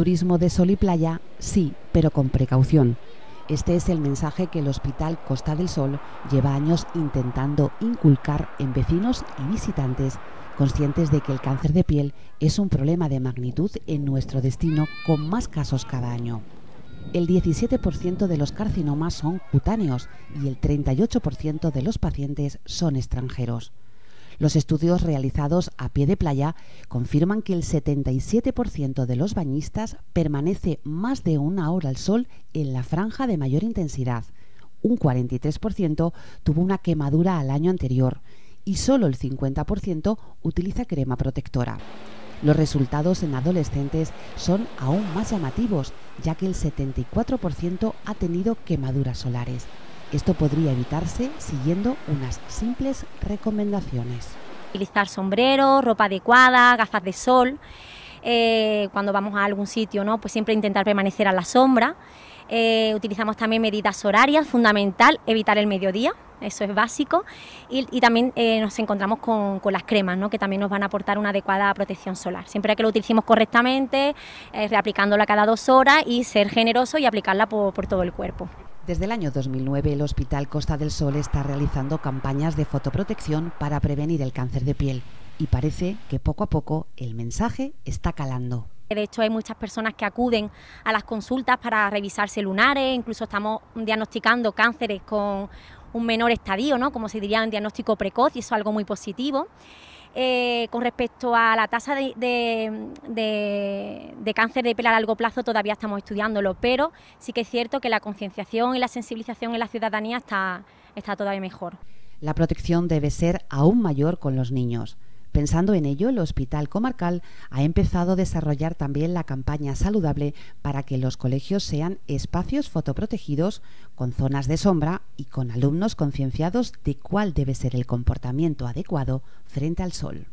turismo de sol y playa, sí, pero con precaución. Este es el mensaje que el Hospital Costa del Sol lleva años intentando inculcar en vecinos y visitantes conscientes de que el cáncer de piel es un problema de magnitud en nuestro destino con más casos cada año. El 17% de los carcinomas son cutáneos y el 38% de los pacientes son extranjeros. Los estudios realizados a pie de playa confirman que el 77% de los bañistas permanece más de una hora al sol en la franja de mayor intensidad. Un 43% tuvo una quemadura al año anterior y solo el 50% utiliza crema protectora. Los resultados en adolescentes son aún más llamativos, ya que el 74% ha tenido quemaduras solares. Esto podría evitarse siguiendo unas simples recomendaciones. Utilizar sombrero, ropa adecuada, gafas de sol. Eh, cuando vamos a algún sitio, ¿no? pues siempre intentar permanecer a la sombra. Eh, utilizamos también medidas horarias, fundamental evitar el mediodía, eso es básico. Y, también eh, nos encontramos con, las cremas, ¿no? que también nos van a aportar una adecuada protección solar. Siempre que lo utilicemos correctamente, reaplicándola cada dos horas y ser generoso y aplicarla por todo el cuerpo. Desde el año 2009, el Hospital Costa del Sol está realizando campañas de fotoprotección para prevenir el cáncer de piel y parece que poco a poco el mensaje está calando. De hecho, hay muchas personas que acuden a las consultas para revisarse lunares, incluso estamos diagnosticando cánceres con un menor estadio, ¿no? como se diría, un diagnóstico precoz, y eso es algo muy positivo. Eh, con respecto a la tasa de, cáncer de piel a largo plazo todavía estamos estudiándolo, pero sí que es cierto que la concienciación y la sensibilización en la ciudadanía está, está todavía mejor. La protección debe ser aún mayor con los niños. Pensando en ello, el Hospital Comarcal ha empezado a desarrollar también la campaña saludable para que los colegios sean espacios fotoprotegidos, con zonas de sombra y con alumnos concienciados de cuál debe ser el comportamiento adecuado frente al sol.